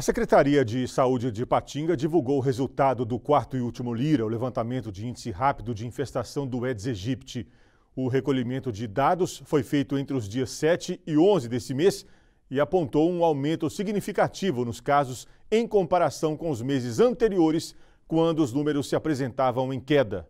A Secretaria de Saúde de Patinga divulgou o resultado do quarto e último LIRA, o levantamento de índice rápido de infestação do Aedes aegypti. O recolhimento de dados foi feito entre os dias 7 e 11 desse mês e apontou um aumento significativo nos casos em comparação com os meses anteriores, quando os números se apresentavam em queda.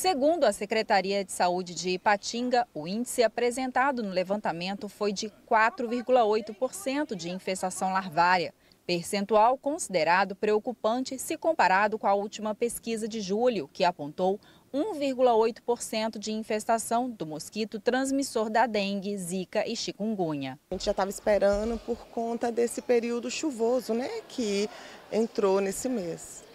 Segundo a Secretaria de Saúde de Ipatinga, o índice apresentado no levantamento foi de 4,8% de infestação larvária, percentual considerado preocupante se comparado com a última pesquisa de julho, que apontou 1,8% de infestação do mosquito transmissor da dengue, zika e chikungunya. A gente já estava esperando por conta desse período chuvoso né, que entrou nesse mês.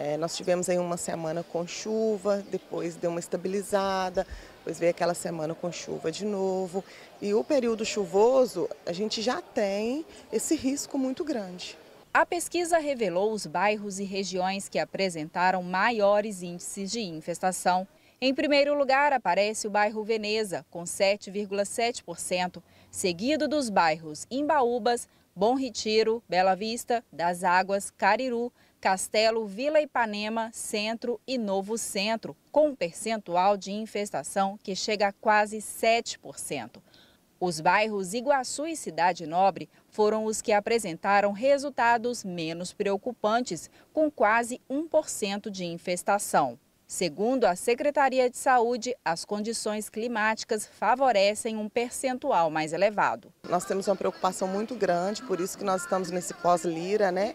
É, nós tivemos aí uma semana com chuva, depois deu uma estabilizada, depois veio aquela semana com chuva de novo. E o período chuvoso, a gente já tem esse risco muito grande. A pesquisa revelou os bairros e regiões que apresentaram maiores índices de infestação. Em primeiro lugar aparece o bairro Veneza, com 7,7%, seguido dos bairros Imbaúbas, Bom Retiro, Bela Vista, Das Águas, Cariru, Castelo, Vila Ipanema, Centro e Novo Centro, com um percentual de infestação que chega a quase 7%. Os bairros Iguaçu e Cidade Nobre foram os que apresentaram resultados menos preocupantes, com quase 1% de infestação. Segundo a Secretaria de Saúde, as condições climáticas favorecem um percentual mais elevado. Nós temos uma preocupação muito grande, por isso que nós estamos nesse pós-lira, né?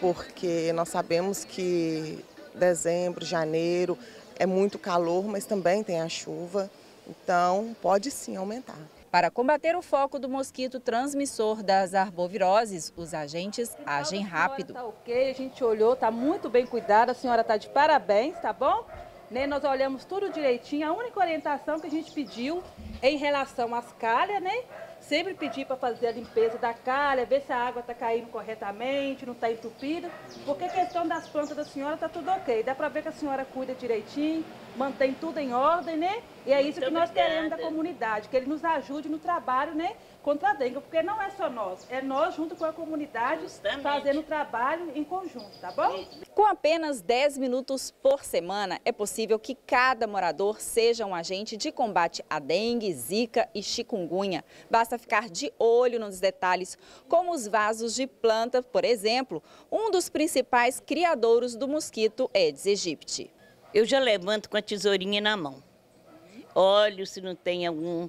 Porque nós sabemos que dezembro, janeiro é muito calor, mas também tem a chuva. Então, pode sim aumentar. Para combater o foco do mosquito transmissor das arboviroses, os agentes então, agem rápido. Tá ok, a gente olhou, tá muito bem cuidado, a senhora tá de parabéns, tá bom? Né, nós olhamos tudo direitinho. A única orientação que a gente pediu em relação às calhas, né? Sempre pedir para fazer a limpeza da calha, ver se a água está caindo corretamente, não está entupida. Porque a questão das plantas da senhora está tudo ok. Dá para ver que a senhora cuida direitinho, mantém tudo em ordem, né? E é isso Muito que nós obrigada. queremos da comunidade, que ele nos ajude no trabalho, né, contra a dengue, porque não é só nós, é nós junto com a comunidade Justamente. fazendo o trabalho em conjunto, tá bom? Com apenas 10 minutos por semana, é possível que cada morador seja um agente de combate à dengue, zika e chikungunya. Basta ficar de olho nos detalhes, como os vasos de planta, por exemplo, um dos principais criadouros do mosquito Aedes é aegypti. Eu já levanto com a tesourinha na mão olho se não tem algum.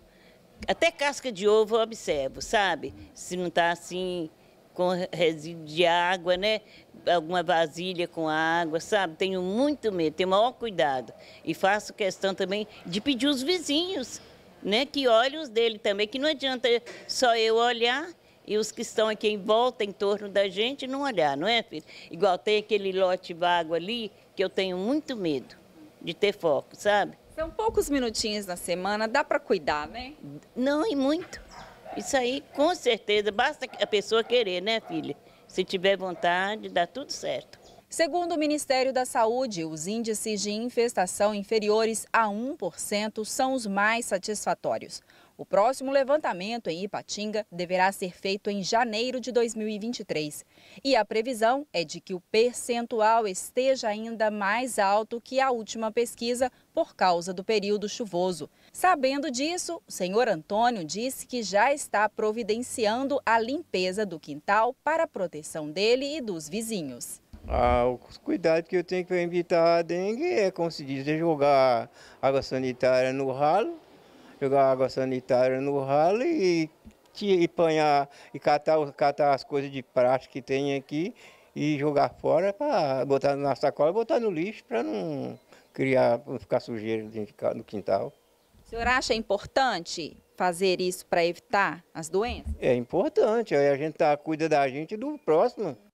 Até casca de ovo eu observo, sabe? Se não está assim com resíduo de água, né? Alguma vasilha com água, sabe? Tenho muito medo, tenho maior cuidado. E faço questão também de pedir os vizinhos, né? Que olhem os dele também, que não adianta só eu olhar e os que estão aqui em volta, em torno da gente, não olhar, não é, filho? Igual tem aquele lote vago ali, que eu tenho muito medo de ter foco, sabe? São poucos minutinhos na semana, dá para cuidar, né? Não, e muito. Isso aí, com certeza, basta a pessoa querer, né, filha? Se tiver vontade, dá tudo certo. Segundo o Ministério da Saúde, os índices de infestação inferiores a 1% são os mais satisfatórios. O próximo levantamento em Ipatinga deverá ser feito em janeiro de 2023. E a previsão é de que o percentual esteja ainda mais alto que a última pesquisa por causa do período chuvoso. Sabendo disso, o senhor Antônio disse que já está providenciando a limpeza do quintal para a proteção dele e dos vizinhos. Ah, o cuidado que eu tenho para evitar a dengue é, conseguir jogar água sanitária no ralo jogar água sanitária no ralo e, e, panhar, e catar, catar as coisas de prato que tem aqui e jogar fora para botar na sacola e botar no lixo para não criar, não ficar sujeira no quintal. O senhor acha importante fazer isso para evitar as doenças? É importante, a gente tá, cuida da gente e do próximo.